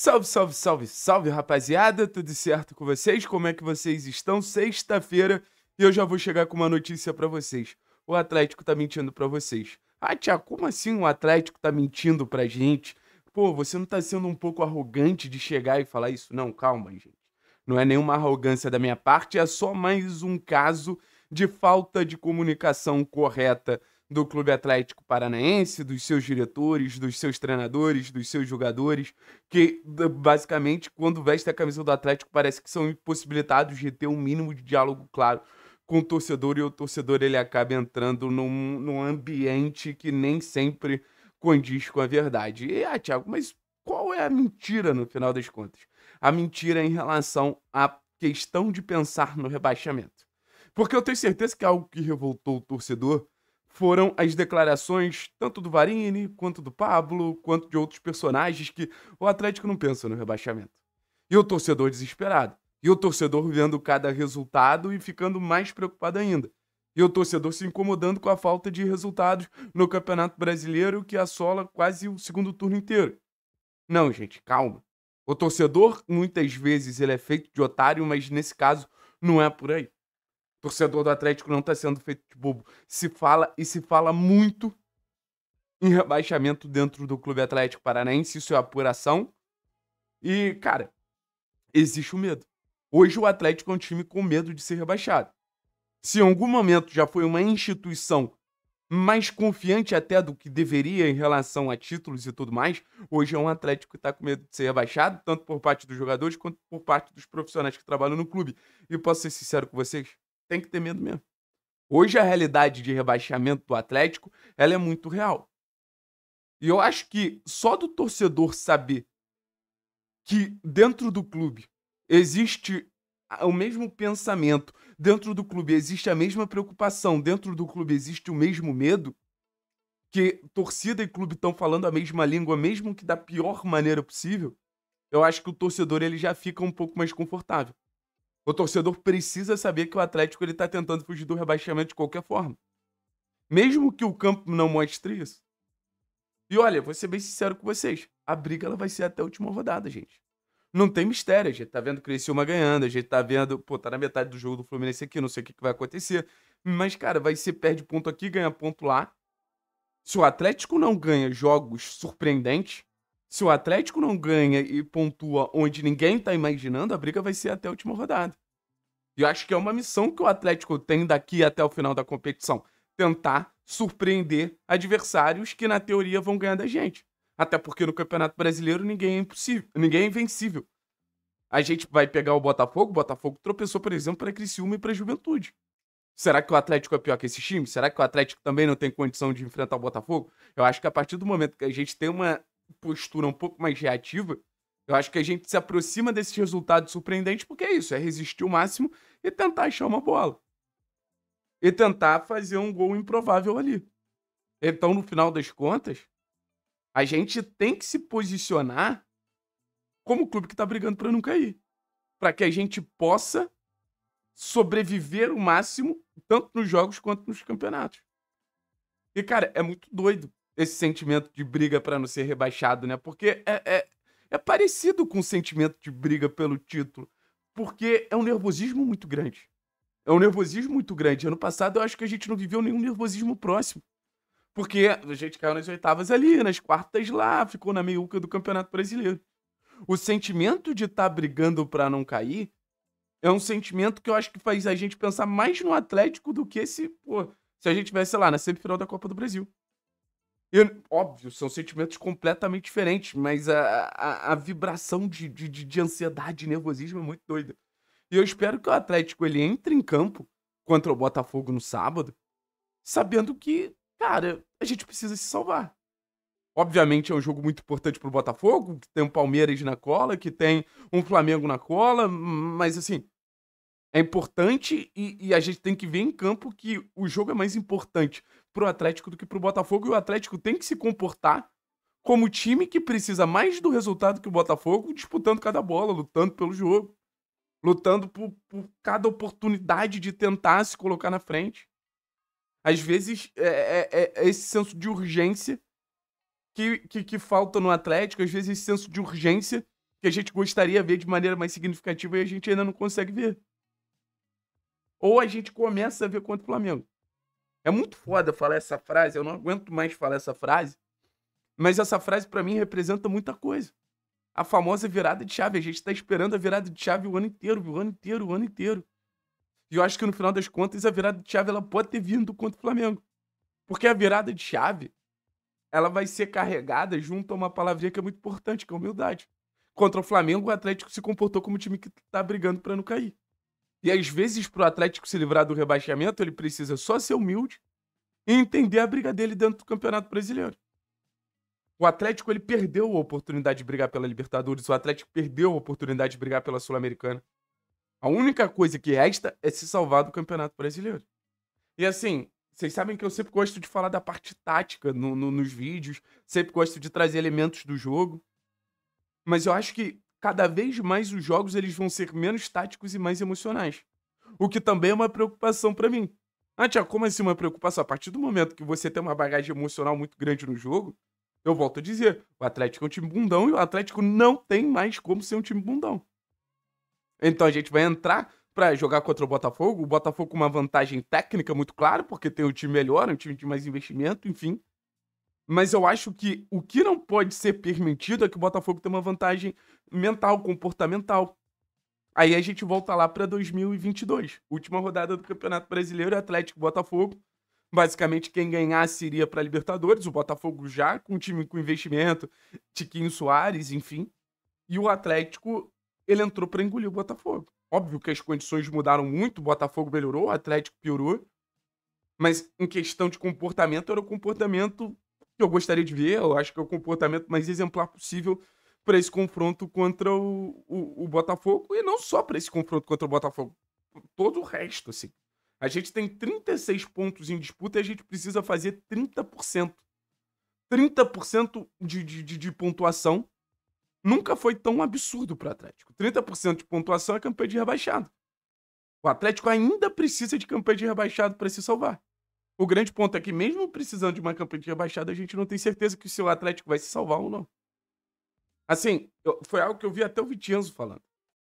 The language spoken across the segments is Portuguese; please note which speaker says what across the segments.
Speaker 1: Salve, salve, salve, salve, rapaziada! Tudo certo com vocês? Como é que vocês estão? Sexta-feira e eu já vou chegar com uma notícia para vocês. O Atlético tá mentindo para vocês. Ah, Tiago, como assim o Atlético tá mentindo pra gente? Pô, você não tá sendo um pouco arrogante de chegar e falar isso? Não, calma, gente. Não é nenhuma arrogância da minha parte, é só mais um caso de falta de comunicação correta do Clube Atlético Paranaense, dos seus diretores, dos seus treinadores, dos seus jogadores, que basicamente, quando vestem a camisa do Atlético, parece que são impossibilitados de ter um mínimo de diálogo claro com o torcedor e o torcedor ele acaba entrando num, num ambiente que nem sempre condiz com a verdade. E, ah, Thiago, mas qual é a mentira no final das contas? A mentira em relação à questão de pensar no rebaixamento. Porque eu tenho certeza que é algo que revoltou o torcedor foram as declarações tanto do Varini, quanto do Pablo, quanto de outros personagens que o Atlético não pensa no rebaixamento. E o torcedor desesperado. E o torcedor vendo cada resultado e ficando mais preocupado ainda. E o torcedor se incomodando com a falta de resultados no Campeonato Brasileiro que assola quase o segundo turno inteiro. Não, gente, calma. O torcedor, muitas vezes, ele é feito de otário, mas nesse caso não é por aí torcedor do Atlético não está sendo feito de bobo. Se fala e se fala muito em rebaixamento dentro do Clube Atlético Paranaense, isso é apuração. E, cara, existe o medo. Hoje o Atlético é um time com medo de ser rebaixado. Se em algum momento já foi uma instituição mais confiante até do que deveria em relação a títulos e tudo mais, hoje é um Atlético que está com medo de ser rebaixado, tanto por parte dos jogadores quanto por parte dos profissionais que trabalham no clube. E posso ser sincero com vocês, tem que ter medo mesmo. Hoje a realidade de rebaixamento do Atlético, ela é muito real. E eu acho que só do torcedor saber que dentro do clube existe o mesmo pensamento, dentro do clube existe a mesma preocupação, dentro do clube existe o mesmo medo, que torcida e clube estão falando a mesma língua, mesmo que da pior maneira possível, eu acho que o torcedor ele já fica um pouco mais confortável. O torcedor precisa saber que o Atlético ele tá tentando fugir do rebaixamento de qualquer forma. Mesmo que o campo não mostre isso. E olha, vou ser bem sincero com vocês. A briga ela vai ser até a última rodada, gente. Não tem mistério. A gente tá vendo Criciúma ganhando, a gente tá vendo... Pô, tá na metade do jogo do Fluminense aqui, não sei o que, que vai acontecer. Mas, cara, vai ser perde ponto aqui, ganha ponto lá. Se o Atlético não ganha jogos surpreendentes, se o Atlético não ganha e pontua onde ninguém está imaginando, a briga vai ser até a última rodada. E eu acho que é uma missão que o Atlético tem daqui até o final da competição. Tentar surpreender adversários que, na teoria, vão ganhar da gente. Até porque no Campeonato Brasileiro ninguém é impossível, ninguém é invencível. A gente vai pegar o Botafogo, o Botafogo tropeçou, por exemplo, para Criciúma e para Juventude. Será que o Atlético é pior que esse time? Será que o Atlético também não tem condição de enfrentar o Botafogo? Eu acho que a partir do momento que a gente tem uma postura um pouco mais reativa, eu acho que a gente se aproxima desses resultados surpreendentes porque é isso, é resistir o máximo e tentar achar uma bola. E tentar fazer um gol improvável ali. Então, no final das contas, a gente tem que se posicionar como o clube que está brigando para não cair. Para que a gente possa sobreviver o máximo, tanto nos jogos quanto nos campeonatos. E, cara, é muito doido esse sentimento de briga para não ser rebaixado, né? Porque é, é, é parecido com o sentimento de briga pelo título, porque é um nervosismo muito grande. É um nervosismo muito grande. Ano passado eu acho que a gente não viveu nenhum nervosismo próximo. Porque a gente caiu nas oitavas ali, nas quartas lá, ficou na meiuca do Campeonato Brasileiro. O sentimento de estar tá brigando para não cair é um sentimento que eu acho que faz a gente pensar mais no Atlético do que se, pô, se a gente tivesse, lá, na semifinal da Copa do Brasil. Eu, óbvio, são sentimentos completamente diferentes, mas a, a, a vibração de, de, de ansiedade e nervosismo é muito doida. E eu espero que o Atlético ele entre em campo contra o Botafogo no sábado, sabendo que, cara, a gente precisa se salvar. Obviamente é um jogo muito importante pro Botafogo, que tem o um Palmeiras na cola, que tem um Flamengo na cola, mas assim, é importante e, e, a gente tem que ver em campo que o jogo é mais importante pro Atlético do que pro Botafogo. E o Atlético tem que se comportar como time que precisa mais do resultado que o Botafogo, disputando cada bola, lutando pelo jogo, lutando por, por cada oportunidade de tentar se colocar na frente. Às vezes, é, é, é, é esse senso de urgência que, que, que falta no Atlético, às vezes, esse senso de urgência que a gente gostaria de ver de maneira mais significativa e a gente ainda não consegue ver. Ou a gente começa a ver contra o Flamengo. É muito foda falar essa frase, eu não aguento mais falar essa frase. Mas essa frase para mim representa muita coisa. A famosa virada de chave, a gente tá esperando a virada de chave o ano inteiro, o ano inteiro, o ano inteiro. E eu acho que no final das contas a virada de chave ela pode ter vindo contra o Flamengo. Porque a virada de chave ela vai ser carregada junto a uma palavrinha que é muito importante, que é humildade. Contra o Flamengo, o Atlético se comportou como um time que tá brigando para não cair. E às vezes, para o Atlético se livrar do rebaixamento, ele precisa só ser humilde e entender a briga dele dentro do Campeonato Brasileiro. O Atlético ele perdeu a oportunidade de brigar pela Libertadores, o Atlético perdeu a oportunidade de brigar pela Sul-Americana. A única coisa que resta é se salvar do Campeonato Brasileiro. E assim, vocês sabem que eu sempre gosto de falar da parte tática no, no, nos vídeos, sempre gosto de trazer elementos do jogo. Mas eu acho que cada vez mais os jogos eles vão ser menos táticos e mais emocionais. O que também é uma preocupação para mim. Ah, tia, como assim uma preocupação? A partir do momento que você tem uma bagagem emocional muito grande no jogo, eu volto a dizer, o Atlético é um time bundão e o Atlético não tem mais como ser um time bundão. Então a gente vai entrar para jogar contra o Botafogo, o Botafogo com uma vantagem técnica muito clara, porque tem um time melhor, um time de mais investimento, enfim. Mas eu acho que o que não pode ser permitido é que o Botafogo tenha uma vantagem mental, comportamental. Aí a gente volta lá para 2022, última rodada do Campeonato Brasileiro, Atlético Botafogo. Basicamente, quem ganhasse iria para Libertadores, o Botafogo já com um time com investimento, Tiquinho Soares, enfim. E o Atlético, ele entrou para engolir o Botafogo. Óbvio que as condições mudaram muito, o Botafogo melhorou, o Atlético piorou. Mas em questão de comportamento, era o comportamento que eu gostaria de ver, eu acho que é o comportamento mais exemplar possível para esse confronto contra o, o, o, Botafogo e não só para esse confronto contra o Botafogo, todo o resto, assim. A gente tem 36 pontos em disputa e a gente precisa fazer 30%. 30% de, de, de, pontuação nunca foi tão absurdo para o Atlético. 30% de pontuação é campeão de rebaixado. O Atlético ainda precisa de campeão de rebaixado para se salvar. O grande ponto é que, mesmo precisando de uma campanha de rebaixado, a gente não tem certeza que o seu Atlético vai se salvar ou não. Assim, eu, foi algo que eu vi até o Vitinzo falando.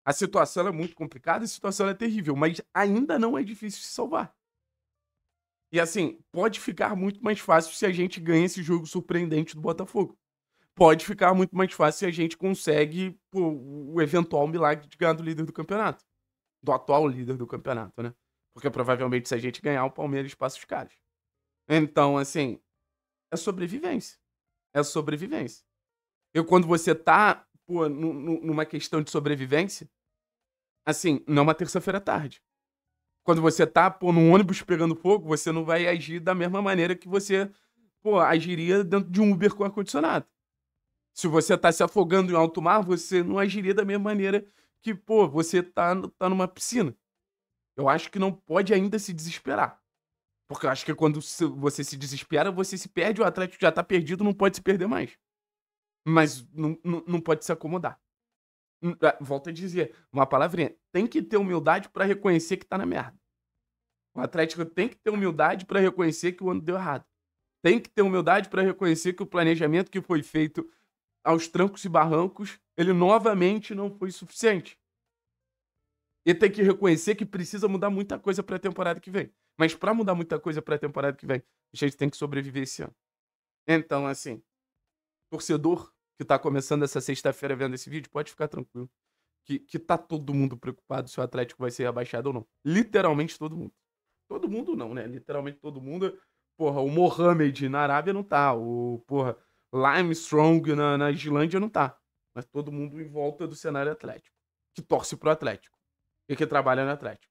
Speaker 1: A situação é muito complicada, a situação é terrível, mas ainda não é difícil se salvar. E assim, pode ficar muito mais fácil se a gente ganha esse jogo surpreendente do Botafogo. Pode ficar muito mais fácil se a gente consegue pô, o eventual milagre de ganhar do líder do campeonato. Do atual líder do campeonato, né? Porque provavelmente se a gente ganhar, o Palmeiras passa os caras. Então, assim, é sobrevivência. É sobrevivência. Eu, quando você tá, pô, numa questão de sobrevivência, assim, não é uma terça-feira tarde. Quando você tá, pô, num ônibus pegando fogo, você não vai agir da mesma maneira que você, pô, agiria dentro de um Uber com ar-condicionado. Se você tá se afogando em alto mar, você não agiria da mesma maneira que, pô, você tá, tá numa piscina. Eu acho que não pode ainda se desesperar. Porque eu acho que quando você se desespera, você se perde, o Atlético já tá perdido, não pode se perder mais. Mas não, pode se acomodar. Hum, ah, volto a dizer, uma palavrinha. Tem que ter humildade para reconhecer que tá na merda. O Atlético tem que ter humildade para reconhecer que o ano deu errado. Tem que ter humildade para reconhecer que o planejamento que foi feito aos trancos e barrancos, ele novamente não foi suficiente. E tem que reconhecer que precisa mudar muita coisa para a temporada que vem. Mas para mudar muita coisa para a temporada que vem, a gente tem que sobreviver esse ano. Então, assim, torcedor que está começando essa sexta-feira vendo esse vídeo, pode ficar tranquilo. Que, que tá todo mundo preocupado se o Atlético vai ser rebaixado ou não. Literalmente todo mundo. Todo mundo não, né? Literalmente todo mundo. Porra, o Mohamed na Arábia não tá. O, porra, Limestrong na, na Islândia não tá. Mas todo mundo em volta do cenário Atlético. Que torce pro Atlético. E que trabalha no Atlético.